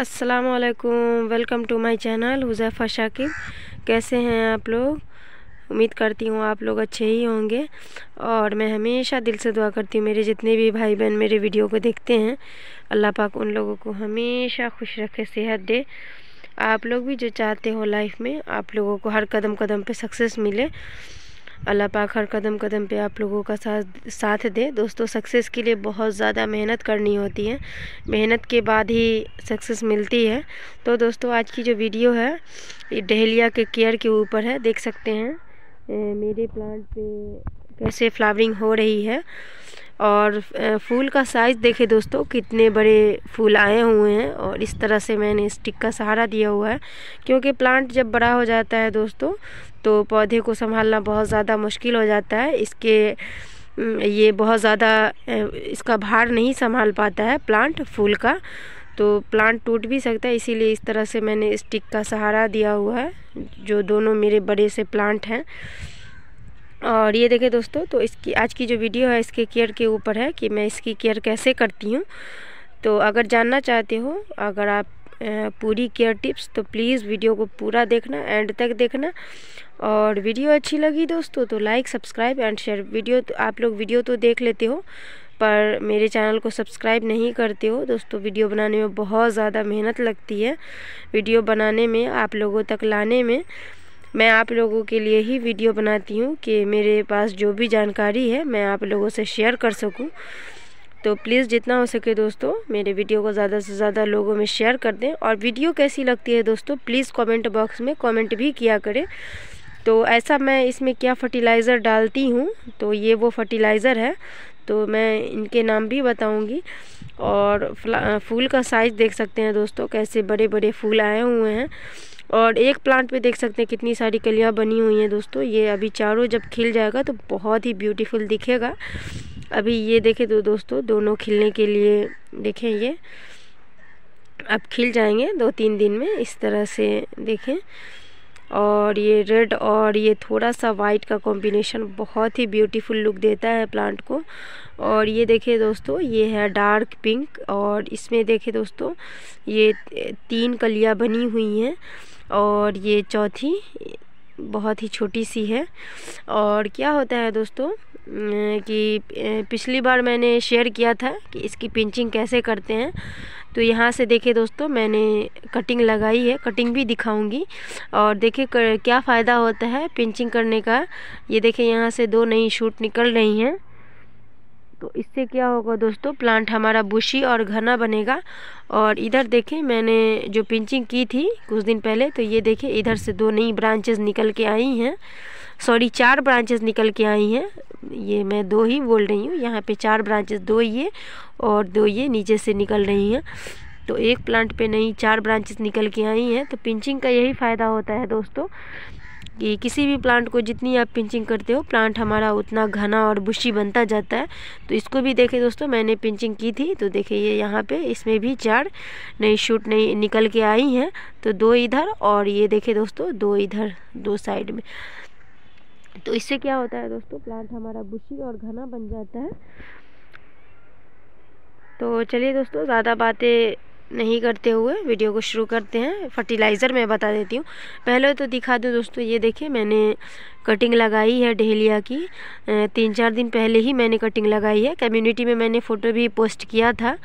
असलकुम welcome to my channel Huzaifa Shakib कैसे हैं आप लोग उम्मीद करती हूँ आप लोग अच्छे ही होंगे और मैं हमेशा दिल से दुआ करती हूँ मेरे जितने भी भाई बहन मेरे वीडियो को देखते हैं अल्लाह पाक उन लोगों को हमेशा खुश रखे सेहत दे आप लोग भी जो चाहते हो लाइफ में आप लोगों को हर कदम कदम पर सक्सेस मिले अल्लाह पाक हर कदम कदम पे आप लोगों का साथ साथ दे दोस्तों सक्सेस के लिए बहुत ज़्यादा मेहनत करनी होती है मेहनत के बाद ही सक्सेस मिलती है तो दोस्तों आज की जो वीडियो है ये डहलिया के केयर के ऊपर है देख सकते हैं मेरे प्लांट पे कैसे फ्लावरिंग हो रही है और फूल का साइज़ देखे दोस्तों कितने बड़े फूल आए हुए हैं और इस तरह से मैंने स्टिक का सहारा दिया हुआ है क्योंकि प्लांट जब बड़ा हो जाता है दोस्तों तो पौधे को संभालना बहुत ज़्यादा मुश्किल हो जाता है इसके ये बहुत ज़्यादा इसका भार नहीं संभाल पाता है प्लांट फूल का तो प्लांट टूट भी सकता है इसीलिए इस तरह से मैंने स्टिक का सहारा दिया हुआ है जो दोनों मेरे बड़े से प्लांट हैं और ये देखें दोस्तों तो इसकी आज की जो वीडियो है इसके केयर के ऊपर है कि मैं इसकी केयर कैसे करती हूँ तो अगर जानना चाहते हो अगर आप पूरी केयर टिप्स तो प्लीज़ वीडियो को पूरा देखना एंड तक देखना और वीडियो अच्छी लगी दोस्तों तो like subscribe and share video तो आप लोग वीडियो तो देख लेते हो पर मेरे चैनल को सब्सक्राइब नहीं करते हो दोस्तों वीडियो बनाने में बहुत ज़्यादा मेहनत लगती है वीडियो बनाने में आप लोगों तक लाने में मैं आप लोगों के लिए ही वीडियो बनाती हूँ कि मेरे पास जो भी जानकारी है मैं आप लोगों से शेयर कर सकूँ तो प्लीज़ जितना हो सके दोस्तों मेरे वीडियो को ज़्यादा से ज़्यादा लोगों में शेयर कर दें और वीडियो कैसी लगती है दोस्तों प्लीज़ कमेंट बॉक्स में कमेंट भी किया करें तो ऐसा मैं इसमें क्या फर्टिलाइज़र डालती हूँ तो ये वो फर्टिलाइज़र है तो मैं इनके नाम भी बताऊँगी और फूल का साइज़ देख सकते हैं दोस्तों कैसे बड़े बड़े फूल आए हुए हैं और एक प्लांट पे देख सकते हैं कितनी सारी कलियाँ बनी हुई हैं दोस्तों ये अभी चारों जब खिल जाएगा तो बहुत ही ब्यूटीफुल दिखेगा अभी ये देखें तो दोस्तों दोनों खिलने के लिए देखें ये अब खिल जाएंगे दो तीन दिन में इस तरह से देखें और ये रेड और ये थोड़ा सा वाइट का कॉम्बिनेशन बहुत ही ब्यूटीफुल लुक देता है प्लांट को और ये देखें दोस्तों ये है डार्क पिंक और इसमें देखें दोस्तों ये तीन कलियाँ बनी हुई हैं और ये चौथी बहुत ही छोटी सी है और क्या होता है दोस्तों कि पिछली बार मैंने शेयर किया था कि इसकी पिंचिंग कैसे करते हैं तो यहाँ से देखे दोस्तों मैंने कटिंग लगाई है कटिंग भी दिखाऊंगी और देखे कर, क्या फ़ायदा होता है पिंचिंग करने का ये देखे यहाँ से दो नई शूट निकल रही हैं तो इससे क्या होगा दोस्तों प्लांट हमारा बुशी और घना बनेगा और इधर देखें मैंने जो पिंचिंग की थी कुछ दिन पहले तो ये देखें इधर से दो नई ब्रांचेस निकल के आई हैं सॉरी चार ब्रांचेस निकल के आई हैं ये मैं दो ही बोल रही हूँ यहाँ पे चार ब्रांचेस दो ये और दो ये नीचे से निकल रही हैं तो एक प्लांट पे नहीं चार ब्रांचेस निकल के आई हैं तो पिंचिंग का यही फ़ायदा होता है दोस्तों कि किसी भी प्लांट को जितनी आप पिंचिंग करते हो प्लांट हमारा उतना घना और बुशी बनता जाता है तो इसको भी देखे दोस्तों मैंने पिंचिंग की थी तो देखिए ये यहाँ पे इसमें भी चार नई शूट नई निकल के आई हैं तो दो इधर और ये देखे दोस्तों दो इधर दो साइड में तो इससे क्या होता है दोस्तों प्लांट हमारा बुशी और घना बन जाता है तो चलिए दोस्तों ज़्यादा बातें नहीं करते हुए वीडियो को शुरू करते हैं फर्टिलाइज़र मैं बता देती हूँ पहले तो दिखा दूँ दोस्तों ये देखिए मैंने कटिंग लगाई है डेहलिया की तीन चार दिन पहले ही मैंने कटिंग लगाई है कम्युनिटी में मैंने फ़ोटो भी पोस्ट किया था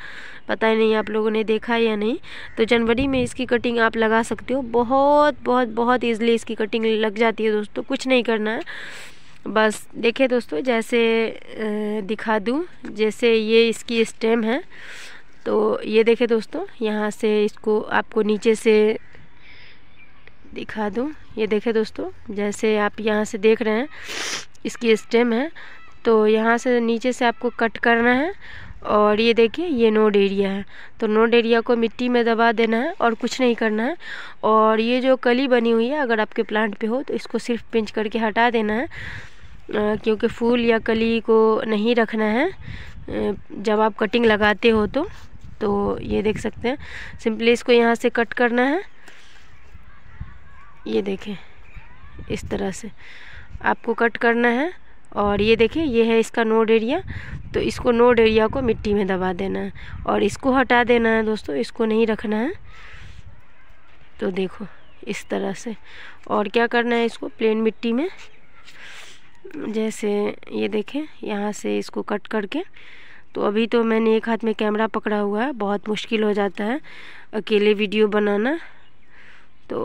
पता ही नहीं आप लोगों ने देखा या नहीं तो जनवरी में इसकी कटिंग आप लगा सकते हो बहुत बहुत बहुत ईजिली इसकी कटिंग लग जाती है दोस्तों कुछ नहीं करना है बस देखिए दोस्तों जैसे दिखा दूँ जैसे ये इसकी स्टेम है तो ये देखे दोस्तों यहाँ से इसको आपको नीचे से दिखा दूँ ये देखे दोस्तों जैसे आप यहाँ से देख रहे हैं इसकी स्टेम है तो यहाँ से नीचे से आपको कट करना है और ये देखिए ये नोड एरिया है तो नोड एरिया को मिट्टी में दबा देना है और कुछ नहीं करना है और ये जो कली बनी हुई है अगर आपके प्लांट पे हो तो इसको सिर्फ पिंच करके हटा देना है क्योंकि फूल या कली को नहीं रखना है जब आप कटिंग लगाते हो तो तो ये देख सकते हैं सिंपली इसको यहाँ से कट करना है ये देखें इस तरह से आपको कट करना है और ये देखें ये है इसका नोड एरिया तो इसको नोड एरिया को मिट्टी में दबा देना है और इसको हटा देना है दोस्तों इसको नहीं रखना है तो देखो इस तरह से और क्या करना है इसको प्लेन मिट्टी में जैसे ये देखें यहाँ से इसको कट करके तो अभी तो मैंने एक हाथ में कैमरा पकड़ा हुआ है बहुत मुश्किल हो जाता है अकेले वीडियो बनाना तो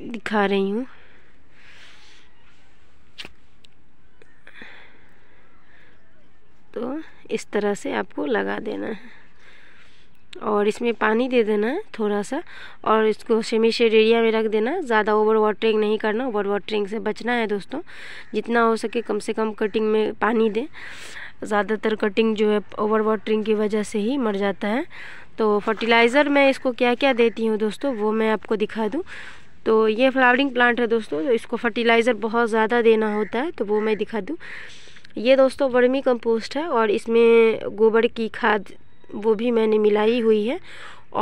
दिखा रही हूँ तो इस तरह से आपको लगा देना है और इसमें पानी दे देना है थोड़ा सा और इसको सेमी शेड एरिया में रख देना ज़्यादा ओवर वाटरिंग नहीं करना ओवर वाटरिंग से बचना है दोस्तों जितना हो सके कम से कम कटिंग में पानी दें ज़्यादातर कटिंग जो है ओवर वाटरिंग की वजह से ही मर जाता है तो फर्टिलाइज़र मैं इसको क्या क्या देती हूँ दोस्तों वो मैं आपको दिखा दूँ तो ये फ्लावरिंग प्लांट है दोस्तों तो इसको फर्टिलाइज़र बहुत ज़्यादा देना होता है तो वो मैं दिखा दूँ ये दोस्तों वर्मी कंपोस्ट है और इसमें गोबर की खाद वो भी मैंने मिलाई हुई है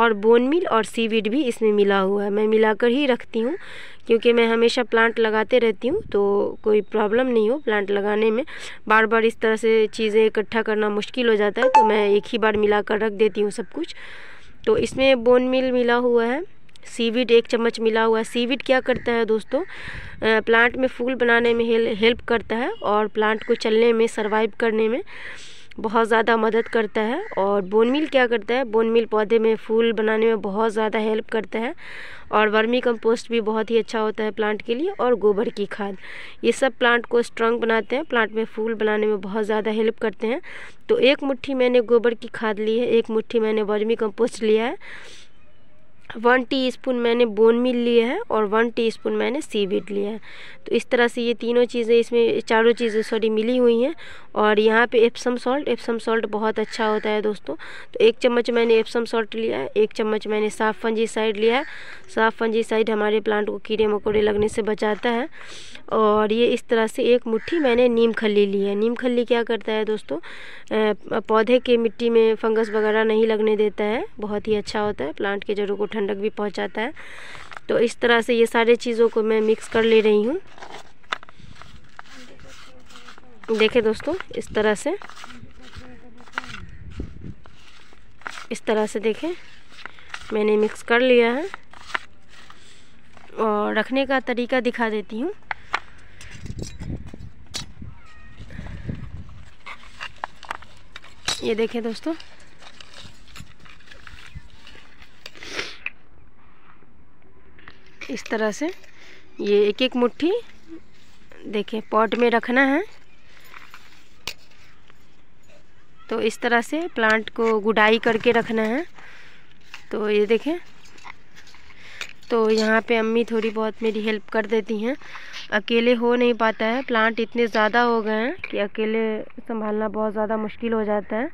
और बोन मिल और सीविड भी इसमें मिला हुआ है मैं मिलाकर ही रखती हूँ क्योंकि मैं हमेशा प्लांट लगाते रहती हूँ तो कोई प्रॉब्लम नहीं हो प्लांट लगाने में बार बार इस तरह से चीज़ें इकट्ठा करना मुश्किल हो जाता है तो मैं एक ही बार मिला कर रख देती हूँ सब कुछ तो इसमें बोन मिल मिला हुआ है सीविड एक चम्मच मिला हुआ है सीविड क्या करता है दोस्तों प्लांट में फूल बनाने में हेल्प करता है और प्लांट को चलने में सर्वाइव करने में बहुत ज़्यादा मदद करता है और बोन मिल क्या करता है बोन मिल पौधे में फूल बनाने में बहुत ज़्यादा हेल्प करता है और वर्मी कंपोस्ट भी बहुत ही अच्छा होता है प्लांट के लिए और गोबर की खाद ये सब प्लांट को स्ट्रॉन्ग बनाते हैं प्लांट में फूल बनाने में बहुत ज़्यादा हेल्प करते हैं तो एक मुट्ठी मैंने गोबर की खाद ली है एक मुट्ठी मैंने वर्मी कंपोस्ट लिया है वन टीस्पून मैंने बोन मिल लिया है और वन टीस्पून मैंने सीवीड लिया है तो इस तरह से ये तीनों चीज़ें इसमें चारों चीज़ें सॉरी मिली हुई हैं और यहाँ पे एप्सम सॉल्ट एप्सम सॉल्ट बहुत अच्छा होता है दोस्तों तो एक चम्मच मैंने एप्सम सॉल्ट लिया है एक चम्मच मैंने साफ़ फंजी साइड लिया है साफ़ फंजी साइड हमारे प्लांट को कीड़े मकोड़े लगने से बचाता है और ये इस तरह से एक मुठ्ठी मैंने नीम खली ली है नीम खली क्या करता है दोस्तों पौधे के मिट्टी में फंगस वगैरह नहीं लगने देता है बहुत ही अच्छा होता है प्लांट के जड़ों को ठंड ठंडक भी पहुंचाता है तो इस तरह से ये सारे चीज़ों को मैं मिक्स कर ले रही हूँ देखे दोस्तों इस तरह से इस तरह से देखें मैंने मिक्स कर लिया है और रखने का तरीका दिखा देती हूँ ये देखें दोस्तों इस तरह से ये एक एक मुट्ठी देखिए पॉट में रखना है तो इस तरह से प्लांट को गुडाई करके रखना है तो ये देखें तो यहाँ पे अम्मी थोड़ी बहुत मेरी हेल्प कर देती हैं अकेले हो नहीं पाता है प्लांट इतने ज़्यादा हो गए हैं कि अकेले संभालना बहुत ज़्यादा मुश्किल हो जाता है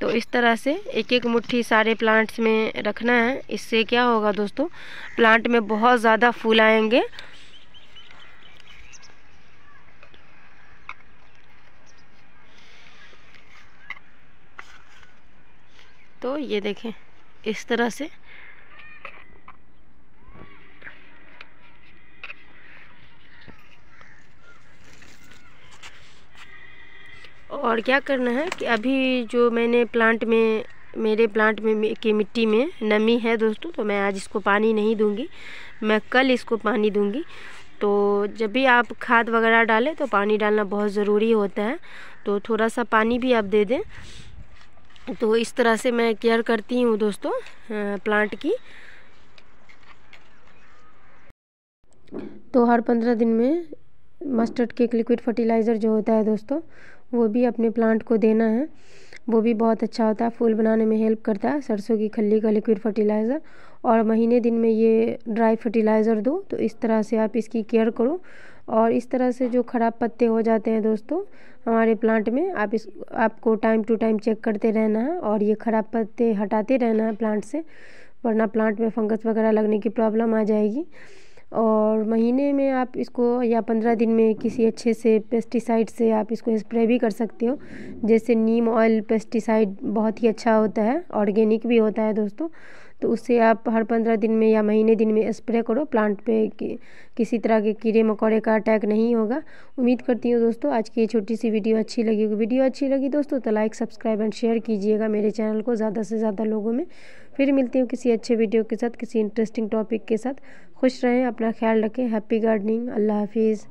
तो इस तरह से एक एक मुट्ठी सारे प्लांट्स में रखना है इससे क्या होगा दोस्तों प्लांट में बहुत ज़्यादा फूल आएंगे तो ये देखें इस तरह से और क्या करना है कि अभी जो मैंने प्लांट में मेरे प्लांट में की मिट्टी में नमी है दोस्तों तो मैं आज इसको पानी नहीं दूंगी मैं कल इसको पानी दूंगी तो जब भी आप खाद वगैरह डालें तो पानी डालना बहुत ज़रूरी होता है तो थोड़ा सा पानी भी आप दे दें तो इस तरह से मैं केयर करती हूँ दोस्तों प्लांट की तो हर पंद्रह दिन में मस्टर्ड केक लिक्विड फर्टिलाइज़र जो होता है दोस्तों वो भी अपने प्लांट को देना है वो भी बहुत अच्छा होता है फूल बनाने में हेल्प करता है सरसों की खली का लिक्विड फर्टिलाइज़र और महीने दिन में ये ड्राई फर्टिलाइज़र दो तो इस तरह से आप इसकी केयर करो और इस तरह से जो ख़राब पत्ते हो जाते हैं दोस्तों हमारे प्लांट में आप इस आपको टाइम टू टाइम चेक करते रहना है और ये ख़राब पत्ते हटाते रहना है प्लांट से वरना प्लांट में फंगस वगैरह लगने की प्रॉब्लम आ जाएगी और महीने में आप इसको या पंद्रह दिन में किसी अच्छे से पेस्टिसाइड से आप इसको स्प्रे भी कर सकते हो जैसे नीम ऑयल पेस्टिसाइड बहुत ही अच्छा होता है ऑर्गेनिक भी होता है दोस्तों तो उससे आप हर पंद्रह दिन में या महीने दिन में स्प्रे करो प्लांट पे कि, किसी तरह के कीड़े मकोड़े का अटैक नहीं होगा उम्मीद करती हूँ दोस्तों आज की ये छोटी सी वीडियो अच्छी लगी वीडियो अच्छी लगी दोस्तों तो लाइक सब्सक्राइब एंड शेयर कीजिएगा मेरे चैनल को ज़्यादा से ज़्यादा लोगों में फिर मिलती हूँ किसी अच्छे वीडियो के साथ किसी इंटरेस्टिंग टॉपिक के साथ खुश रहें अपना ख्याल रखें हैप्पी गार्डनिंग अल्लाह हाफिज़